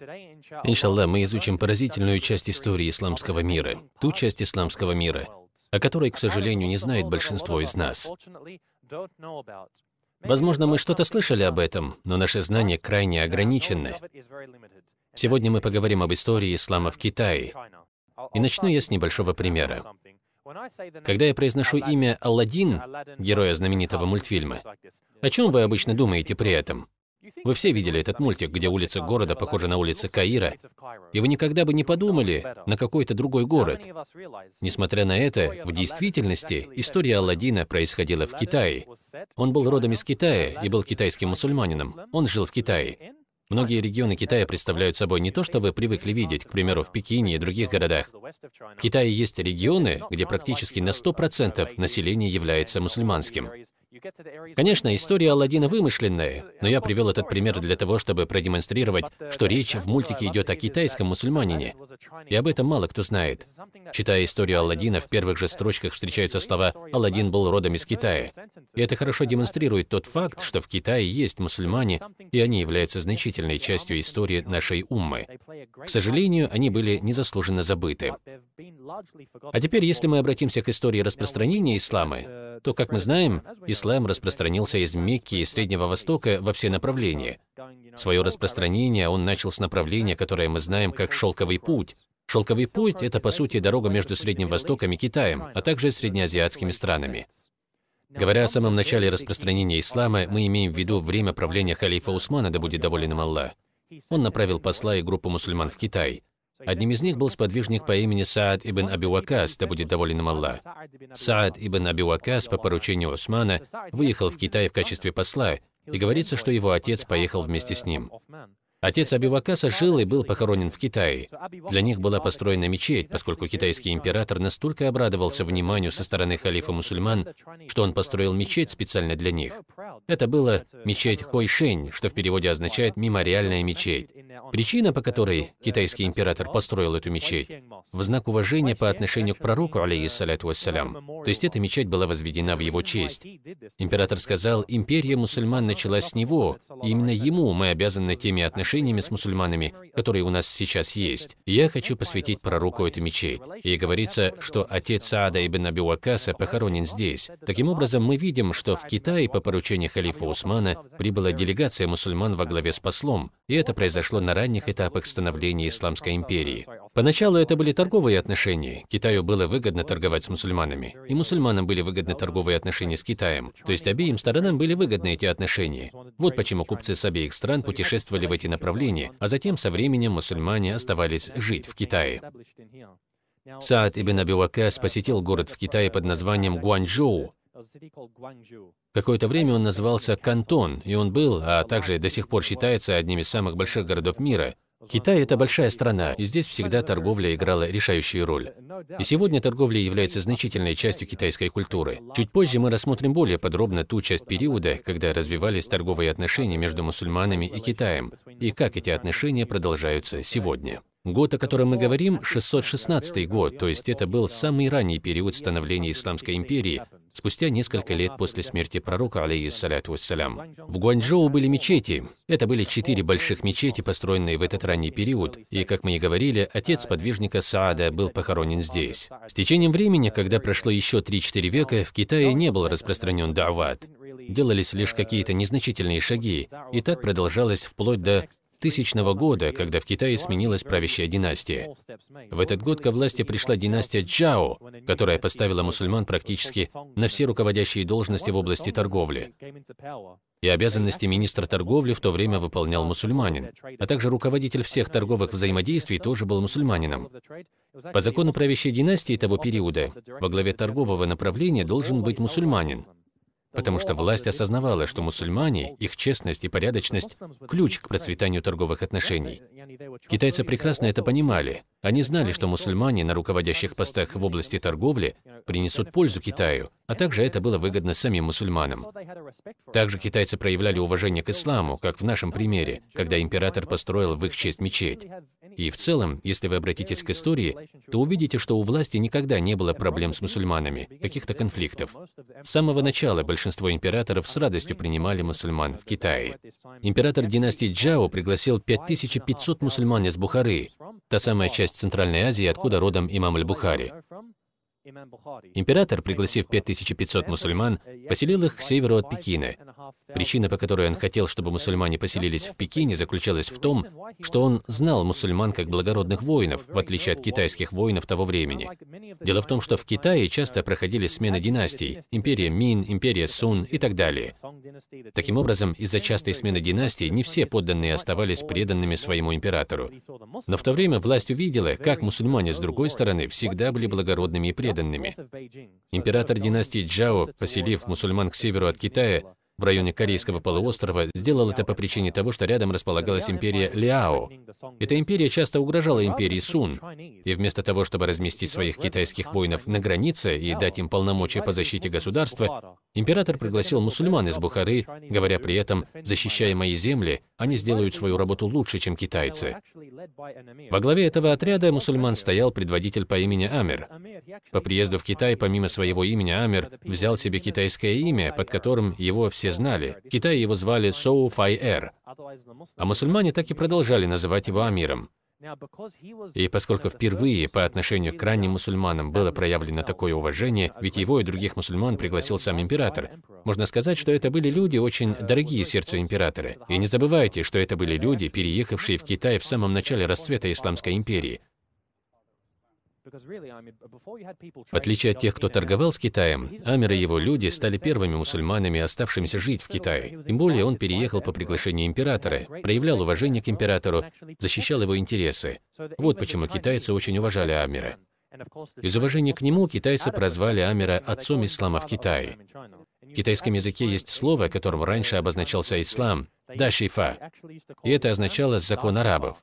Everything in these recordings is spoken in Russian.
Иншаллах, мы изучим поразительную часть истории исламского мира, ту часть исламского мира, о которой, к сожалению, не знает большинство из нас. Возможно, мы что-то слышали об этом, но наши знания крайне ограничены. Сегодня мы поговорим об истории ислама в Китае. И начну я с небольшого примера. Когда я произношу имя Алладин, героя знаменитого мультфильма, о чем вы обычно думаете при этом? Вы все видели этот мультик, где улицы города похожи на улицы Каира, и вы никогда бы не подумали на какой-то другой город. Несмотря на это, в действительности история Алладина происходила в Китае. Он был родом из Китая и был китайским мусульманином. Он жил в Китае. Многие регионы Китая представляют собой не то, что вы привыкли видеть, к примеру, в Пекине и других городах. В Китае есть регионы, где практически на 100% население является мусульманским. Конечно, история Алладина вымышленная, но я привел этот пример для того, чтобы продемонстрировать, что речь в мультике идет о китайском мусульманине. И об этом мало кто знает. Читая историю Алладина, в первых же строчках встречаются слова «Алладин был родом из Китая». И это хорошо демонстрирует тот факт, что в Китае есть мусульмане, и они являются значительной частью истории нашей уммы. К сожалению, они были незаслуженно забыты. А теперь, если мы обратимся к истории распространения ислама, то, как мы знаем, ислам распространился из Мекки и Среднего Востока во все направления. Свое распространение он начал с направления, которое мы знаем как «шелковый путь». Шелковый путь – это, по сути, дорога между Средним Востоком и Китаем, а также среднеазиатскими странами. Говоря о самом начале распространения ислама, мы имеем в виду время правления халифа Усмана, да будет доволен им Аллах. Он направил посла и группу мусульман в Китай – Одним из них был сподвижник по имени Саад ибн Абивакас, да будет доволен им Аллах. Саад ибн Абивакас по поручению Османа выехал в Китай в качестве посла, и говорится, что его отец поехал вместе с ним. Отец Абивакаса жил и был похоронен в Китае. Для них была построена мечеть, поскольку китайский император настолько обрадовался вниманию со стороны халифа мусульман, что он построил мечеть специально для них. Это была мечеть Хойшень, что в переводе означает «мемориальная мечеть». Причина, по э, которой э, китайский император построил эту мечеть, в знак уважения по отношению к пророку, алейхиссаляту э, вассалям. То есть эта мечеть была возведена в его честь. Император сказал, империя мусульман началась с него, и именно ему мы обязаны теми отношениями с мусульманами, которые у нас сейчас есть. Я хочу посвятить пророку эту мечеть. И говорится, что отец Саада ибн Аби похоронен здесь. Таким образом, мы видим, что в Китае по поручению халифа Усмана прибыла делегация мусульман во главе с послом, и это произошло на ранних этапах становления Исламской империи. Поначалу это были торговые отношения. Китаю было выгодно торговать с мусульманами, и мусульманам были выгодны торговые отношения с Китаем. То есть обеим сторонам были выгодны эти отношения. Вот почему купцы с обеих стран путешествовали в эти направления, а затем со временем мусульмане оставались жить в Китае. Саад ибн Абивакас посетил город в Китае под названием Гуанчжоу, Какое-то время он назывался Кантон, и он был, а также до сих пор считается одним из самых больших городов мира. Китай – это большая страна, и здесь всегда торговля играла решающую роль. И сегодня торговля является значительной частью китайской культуры. Чуть позже мы рассмотрим более подробно ту часть периода, когда развивались торговые отношения между мусульманами и Китаем, и как эти отношения продолжаются сегодня. Год, о котором мы говорим, 616 год, то есть это был самый ранний период становления Исламской империи, Спустя несколько лет после смерти пророка, алейхиссаляту вассалям, в Гуанчжоу были мечети. Это были четыре больших мечети, построенные в этот ранний период, и, как мы и говорили, отец подвижника Саада был похоронен здесь. С течением времени, когда прошло еще 3-4 века, в Китае не был распространен дават делались лишь какие-то незначительные шаги, и так продолжалось вплоть до тысячного года, когда в Китае сменилась правящая династия. В этот год ко власти пришла династия Чжао, которая поставила мусульман практически на все руководящие должности в области торговли. И обязанности министра торговли в то время выполнял мусульманин, а также руководитель всех торговых взаимодействий тоже был мусульманином. По закону правящей династии того периода, во главе торгового направления должен быть мусульманин потому что власть осознавала, что мусульмане, их честность и порядочность – ключ к процветанию торговых отношений. Китайцы прекрасно это понимали. Они знали, что мусульмане на руководящих постах в области торговли принесут пользу Китаю, а также это было выгодно самим мусульманам. Также китайцы проявляли уважение к исламу, как в нашем примере, когда император построил в их честь мечеть. И в целом, если вы обратитесь к истории, то увидите, что у власти никогда не было проблем с мусульманами, каких-то конфликтов. С самого начала большинство императоров с радостью принимали мусульман в Китае. Император династии Джао пригласил 5500 мусульман из Бухары, та самая часть Центральной Азии, откуда родом имам Аль-Бухари. Император, пригласив 5500 мусульман, поселил их к северу от Пекина, Причина, по которой он хотел, чтобы мусульмане поселились в Пекине, заключалась в том, что он знал мусульман как благородных воинов, в отличие от китайских воинов того времени. Дело в том, что в Китае часто проходили смены династий, империя Мин, империя Сун и так далее. Таким образом, из-за частой смены династий не все подданные оставались преданными своему императору. Но в то время власть увидела, как мусульмане, с другой стороны, всегда были благородными и преданными. Император династии Джао, поселив мусульман к северу от Китая, в районе Корейского полуострова, сделал это по причине того, что рядом располагалась империя Ляо. Эта империя часто угрожала империи Сун. И вместо того, чтобы разместить своих китайских воинов на границе и дать им полномочия по защите государства, император пригласил мусульман из Бухары, говоря при этом, защищая мои земли, они сделают свою работу лучше, чем китайцы. Во главе этого отряда мусульман стоял предводитель по имени Амир. По приезду в Китай, помимо своего имени, Амир взял себе китайское имя, под которым его все знали. В Китае его звали Соу Фай Эр, а мусульмане так и продолжали называть его Амиром. И поскольку впервые по отношению к ранним мусульманам было проявлено такое уважение, ведь его и других мусульман пригласил сам император, можно сказать, что это были люди, очень дорогие сердцу императора. И не забывайте, что это были люди, переехавшие в Китай в самом начале расцвета Исламской империи. В отличие от тех, кто торговал с Китаем, Амер и его люди стали первыми мусульманами, оставшимися жить в Китае. Тем более он переехал по приглашению императора, проявлял уважение к императору, защищал его интересы. Вот почему китайцы очень уважали Амера. Из уважения к нему китайцы прозвали Амера отцом ислама в Китае. В китайском языке есть слово, которым раньше обозначался ислам – дашифа, и это означало «закон арабов».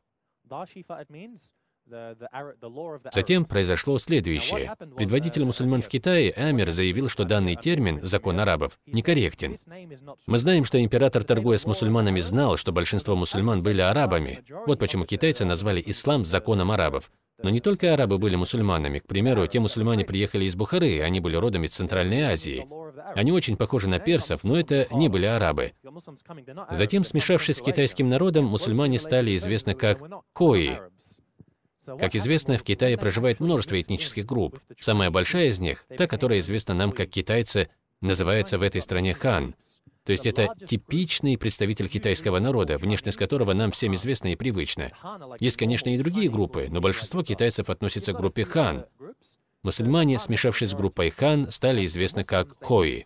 Затем произошло следующее. Предводитель uh, мусульман в Китае Амир заявил, что данный термин «закон арабов» некорректен. Мы знаем, что император, торгуя с мусульманами, знал, что большинство мусульман были арабами. Вот почему китайцы назвали ислам «законом арабов». Но не только арабы были мусульманами. К примеру, те мусульмане приехали из Бухары, они были родом из Центральной Азии. Они очень похожи на персов, но это не были арабы. Затем, смешавшись с китайским народом, мусульмане стали известны как кои, как известно, в Китае проживает множество этнических групп. Самая большая из них, та, которая известна нам как китайцы, называется в этой стране хан. То есть это типичный представитель китайского народа, внешность которого нам всем известна и привычна. Есть, конечно, и другие группы, но большинство китайцев относится к группе хан. Мусульмане, смешавшись с группой хан, стали известны как хои.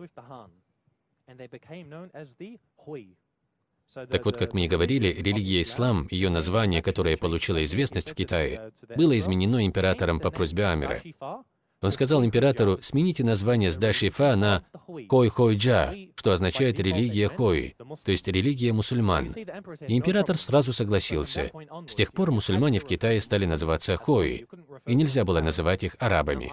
Так вот, как мне говорили, религия ислам, ее название, которое получило известность в Китае, было изменено императором по просьбе Амира. Он сказал императору, смените название с Дашифа на Кой-Хой-Джа, что означает «религия Хой», то есть религия мусульман. И император сразу согласился. С тех пор мусульмане в Китае стали называться Хой, и нельзя было называть их арабами.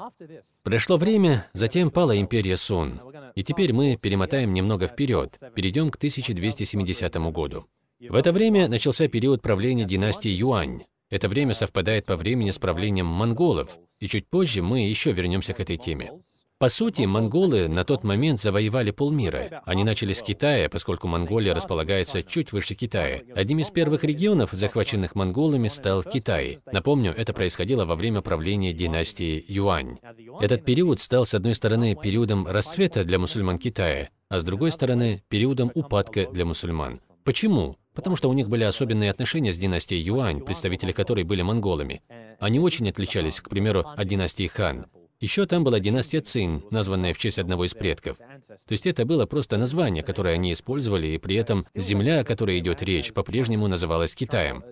Прошло время, затем пала империя Сун. И теперь мы перемотаем немного вперед, перейдем к 1270 году. В это время начался период правления династии Юань. Это время совпадает по времени с правлением монголов, и чуть позже мы еще вернемся к этой теме. По сути, монголы на тот момент завоевали полмира. Они начали с Китая, поскольку Монголия располагается чуть выше Китая. Одним из первых регионов, захваченных монголами, стал Китай. Напомню, это происходило во время правления династии Юань. Этот период стал, с одной стороны, периодом расцвета для мусульман Китая, а с другой стороны, периодом упадка для мусульман. Почему? Потому что у них были особенные отношения с династией Юань, представители которой были монголами. Они очень отличались, к примеру, от династии Хан. Еще там была династия Цин, названная в честь одного из предков. То есть это было просто название, которое они использовали, и при этом земля, о которой идет речь, по-прежнему называлась Китаем.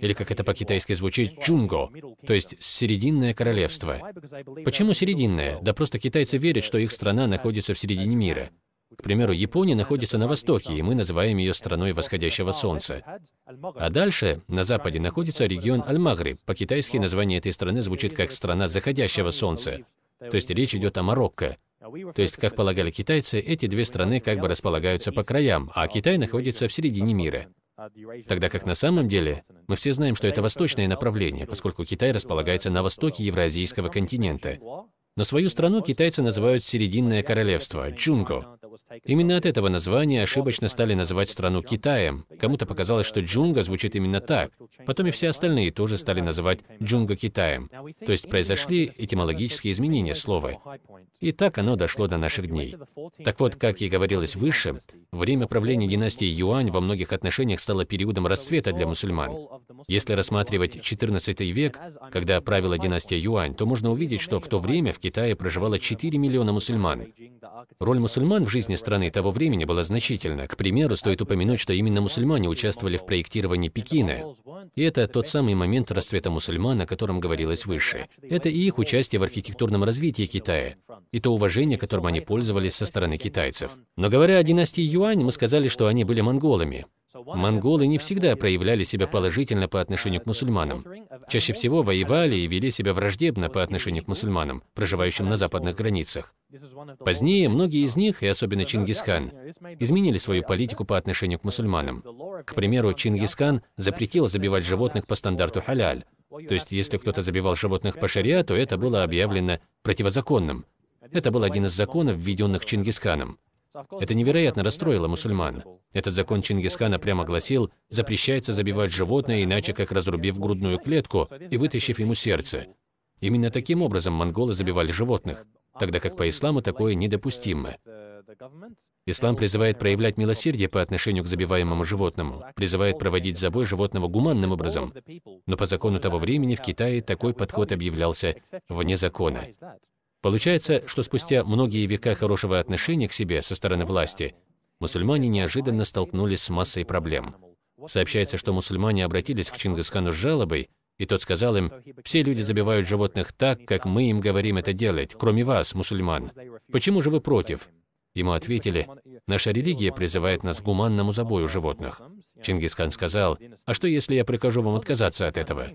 Или как это по-китайски звучит, Чунго, то есть Серединное королевство. Почему Серединное? Да просто китайцы верят, что их страна находится в середине мира. К примеру, Япония находится на востоке, и мы называем ее страной восходящего солнца. А дальше, на западе, находится регион Аль-Магриб. По-китайски название этой страны звучит как «страна заходящего солнца». То есть речь идет о Марокко. То есть, как полагали китайцы, эти две страны как бы располагаются по краям, а Китай находится в середине мира. Тогда как на самом деле мы все знаем, что это восточное направление, поскольку Китай располагается на востоке Евразийского континента. Но свою страну китайцы называют Серединное королевство, Джунго. Именно от этого названия ошибочно стали называть страну Китаем. Кому-то показалось, что Джунго звучит именно так. Потом и все остальные тоже стали называть Джунго Китаем. То есть произошли этимологические изменения слова. И так оно дошло до наших дней. Так вот, как и говорилось выше, время правления династии Юань во многих отношениях стало периодом расцвета для мусульман. Если рассматривать XIV век, когда правила династия Юань, то можно увидеть, что в то время в Китае проживало 4 миллиона мусульман. Роль мусульман в жизни страны того времени была значительна. К примеру, стоит упомянуть, что именно мусульмане участвовали в проектировании Пекина. И это тот самый момент расцвета мусульман, о котором говорилось выше. Это и их участие в архитектурном развитии Китая, и то уважение, которым они пользовались со стороны китайцев. Но говоря о династии Юань, мы сказали, что они были монголами. Монголы не всегда проявляли себя положительно по отношению к мусульманам. Чаще всего воевали и вели себя враждебно по отношению к мусульманам, проживающим на западных границах. Позднее многие из них, и особенно Чингисхан, изменили свою политику по отношению к мусульманам. К примеру, Чингисхан запретил забивать животных по стандарту халяль. То есть, если кто-то забивал животных по шариату, это было объявлено противозаконным. Это был один из законов, введенных Чингисханом. Это невероятно расстроило мусульман. Этот закон Чингисхана прямо гласил, запрещается забивать животное, иначе как разрубив грудную клетку и вытащив ему сердце. Именно таким образом монголы забивали животных, тогда как по исламу такое недопустимо. Ислам призывает проявлять милосердие по отношению к забиваемому животному, призывает проводить забой животного гуманным образом. Но по закону того времени в Китае такой подход объявлялся вне закона. Получается, что спустя многие века хорошего отношения к себе со стороны власти, мусульмане неожиданно столкнулись с массой проблем. Сообщается, что мусульмане обратились к Чингисхану с жалобой, и тот сказал им, «Все люди забивают животных так, как мы им говорим это делать, кроме вас, мусульман. Почему же вы против?» Ему ответили, «Наша религия призывает нас к гуманному забою животных». Чингисхан сказал, «А что, если я прикажу вам отказаться от этого?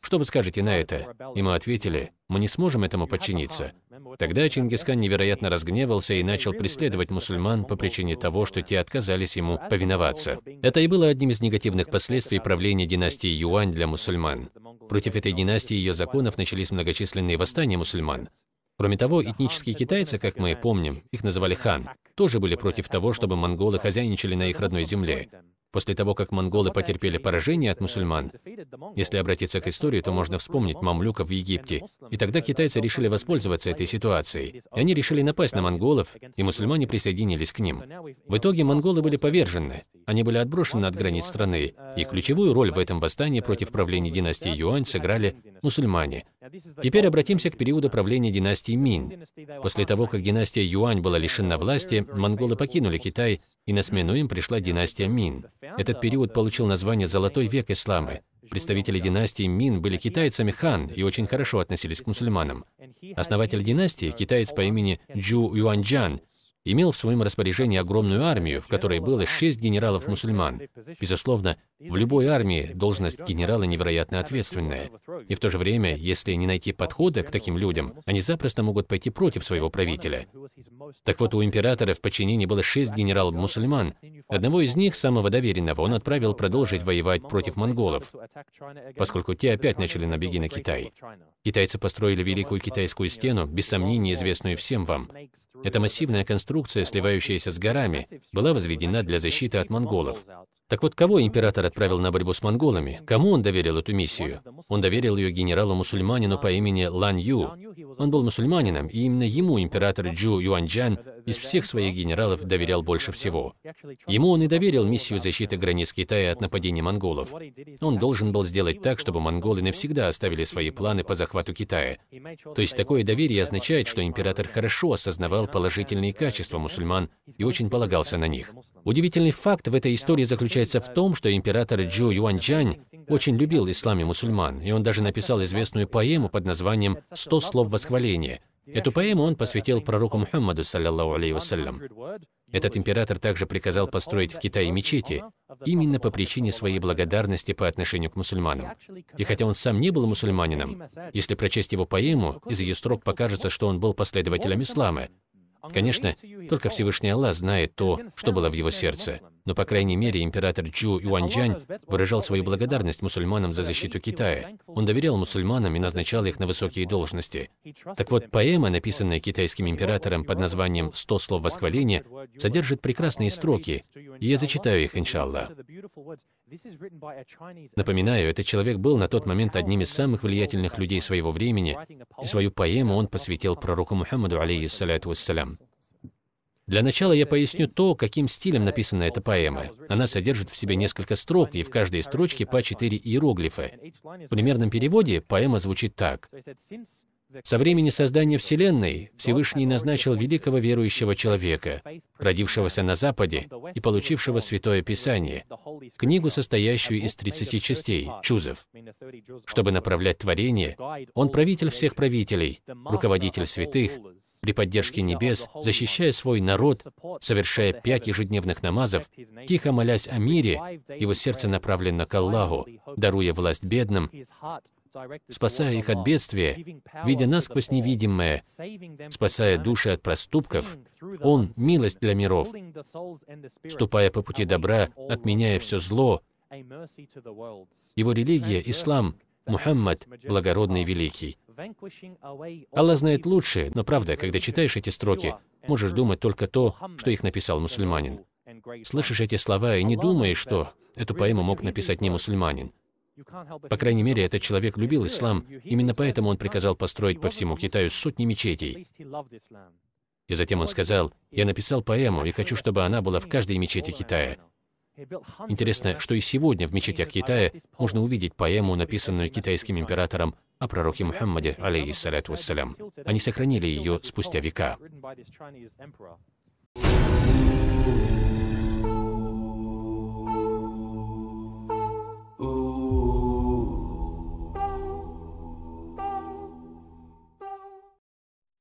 Что вы скажете на это?» Ему ответили, «Мы не сможем этому подчиниться. Тогда Чингисхан невероятно разгневался и начал преследовать мусульман по причине того, что те отказались ему повиноваться. Это и было одним из негативных последствий правления династии Юань для мусульман. Против этой династии и ее законов начались многочисленные восстания мусульман. Кроме того, этнические китайцы, как мы помним, их называли хан, тоже были против того, чтобы монголы хозяйничали на их родной земле. После того, как монголы потерпели поражение от мусульман, если обратиться к истории, то можно вспомнить мамлюков в Египте. И тогда китайцы решили воспользоваться этой ситуацией. И они решили напасть на монголов, и мусульмане присоединились к ним. В итоге монголы были повержены, они были отброшены от границ страны, и ключевую роль в этом восстании против правления династии Юань сыграли мусульмане. Теперь обратимся к периоду правления династии Мин. После того, как династия Юань была лишена власти, монголы покинули Китай, и на смену им пришла династия Мин. Этот период получил название «Золотой век ислама». Представители династии Мин были китайцами хан и очень хорошо относились к мусульманам. Основатель династии, китаец по имени Джу Юаньчжан, имел в своем распоряжении огромную армию, в которой было шесть генералов-мусульман. Безусловно, в любой армии должность генерала невероятно ответственная. И в то же время, если не найти подхода к таким людям, они запросто могут пойти против своего правителя. Так вот, у императора в подчинении было шесть генерал-мусульман. Одного из них, самого доверенного, он отправил продолжить воевать против монголов, поскольку те опять начали набеги на Китай. Китайцы построили Великую Китайскую стену, без сомнений известную всем вам. Эта массивная конструкция, сливающаяся с горами, была возведена для защиты от монголов. Так вот, кого император отправил на борьбу с монголами? Кому он доверил эту миссию? Он доверил ее генералу-мусульманину по имени Лан Ю. Он был мусульманином, и именно ему император Джу Юаньчжан из всех своих генералов доверял больше всего. Ему он и доверил миссию защиты границ Китая от нападения монголов. Он должен был сделать так, чтобы монголы навсегда оставили свои планы по захвату Китая. То есть такое доверие означает, что император хорошо осознавал положительные качества мусульман и очень полагался на них. Удивительный факт в этой истории заключается в том, что император Джу Юаньчжань очень любил ислам и мусульман, и он даже написал известную поэму под названием «Сто слов восхваления», Эту поэму он посвятил пророку Мухаммаду, саллиллаху алейхи вассалям. Этот император также приказал построить в Китае мечети именно по причине своей благодарности по отношению к мусульманам. И хотя он сам не был мусульманином, если прочесть его поэму, из ее строк покажется, что он был последователем ислама. Конечно, только Всевышний Аллах знает то, что было в его сердце. Но, по крайней мере, император Чжу Юаньчжань выражал свою благодарность мусульманам за защиту Китая. Он доверял мусульманам и назначал их на высокие должности. Так вот, поэма, написанная китайским императором под названием «Сто слов восхваления», содержит прекрасные строки, и я зачитаю их, иншаллах. Напоминаю, этот человек был на тот момент одним из самых влиятельных людей своего времени, и свою поэму он посвятил пророку Мухаммаду, алейхиссаляту вассалям. Для начала я поясню то, каким стилем написана эта поэма. Она содержит в себе несколько строк, и в каждой строчке по четыре иероглифа. В примерном переводе поэма звучит так. Со времени создания Вселенной Всевышний назначил великого верующего человека, родившегося на Западе и получившего Святое Писание, книгу, состоящую из 30 частей, чузов. Чтобы направлять творение, он правитель всех правителей, руководитель святых, при поддержке небес, защищая свой народ, совершая пять ежедневных намазов, тихо молясь о мире, его сердце направлено к Аллаху, даруя власть бедным, спасая их от бедствия, видя нас сквозь невидимое, спасая души от проступков, Он — милость для миров, ступая по пути добра, отменяя все зло. Его религия, ислам, Мухаммад – благородный великий. Аллах знает лучше, но правда, когда читаешь эти строки, можешь думать только то, что их написал мусульманин. Слышишь эти слова и не думаешь, что эту поэму мог написать не мусульманин. По крайней мере, этот человек любил ислам, именно поэтому он приказал построить по всему Китаю сотни мечетей. И затем он сказал, «Я написал поэму и хочу, чтобы она была в каждой мечети Китая». Интересно, что и сегодня в мечетях Китая можно увидеть поэму, написанную китайским императором о пророке Мухаммаде, алейхиссалату вассалям. Они сохранили ее спустя века.